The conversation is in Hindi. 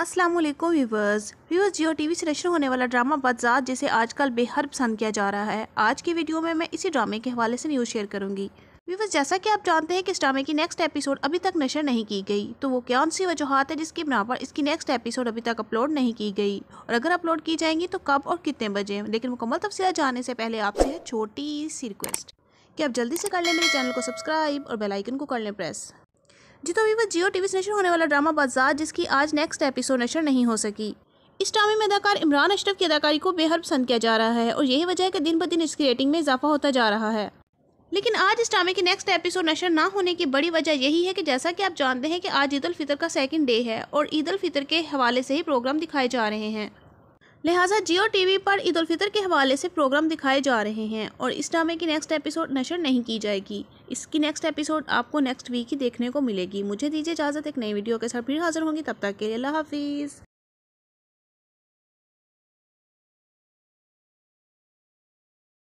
Aslam viewers viewers Geo T V से नशर होने वाला ड्रामा बदजात जिसे आजकल बेहद पसंद किया जा रहा है आज की वीडियो में मैं इसी ड्रामे के हवाले से न्यूज़ शेयर करूंगी व्यूवर्स जैसा कि आप जानते हैं कि इस ड्रामे की नेक्स्ट एपिसोड अभी तक नशर नहीं की गई तो वो कौन सी वजूहत है जिसकी बिना पर इसकी नेक्स्ट एपिसोड अभी तक अपलोड नहीं की गई और अगर अपलोड की जाएंगी तो कब और कितने बजे लेकिन मुकम्मल तफसीला जाने से पहले आपसे छोटी सी रिक्वेस्ट कि आप जल्दी से कर लें मेरे चैनल को सब्सक्राइब और बेलाइकन को कर लें प्रेस जी तो वह जियो टीवी से नशर होने वाला ड्रामा बाजार जिसकी आज नेक्स्ट एपिसोड नशर नहीं हो सकी इस ड्रामे में अदाकार इमरान अशरफ की अदाकारी को बेहद पसंद किया जा रहा है और यही वजह है कि दिन ब दिन इसकी रेटिंग में इजाफा होता जा रहा है लेकिन आज इस ड्रामे की नेक्स्ट एपिसोड नशर ना होने की बड़ी वजह यही है कि जैसा कि आप जानते हैं कि आज ईद उल फितर का सेकंड डे है और ईद उल फितर के हवाले से ही प्रोग्राम दिखाए जा रहे हैं लिहाजा जियो टीवी पर ईद उल फितर के हवाले से प्रोग्राम दिखाए जा रहे हैं और इस ड्रामे की नेक्स्ट एपिसोड नशर नहीं की जाएगी इसकी नेक्स्ट एपिसोड आपको नेक्स्ट वीक ही देखने को मिलेगी मुझे दीजिए इजाज़त एक नई वीडियो के साथ फिर हाजिर होंगी तब तक के लिए अल्लाह हाफिज़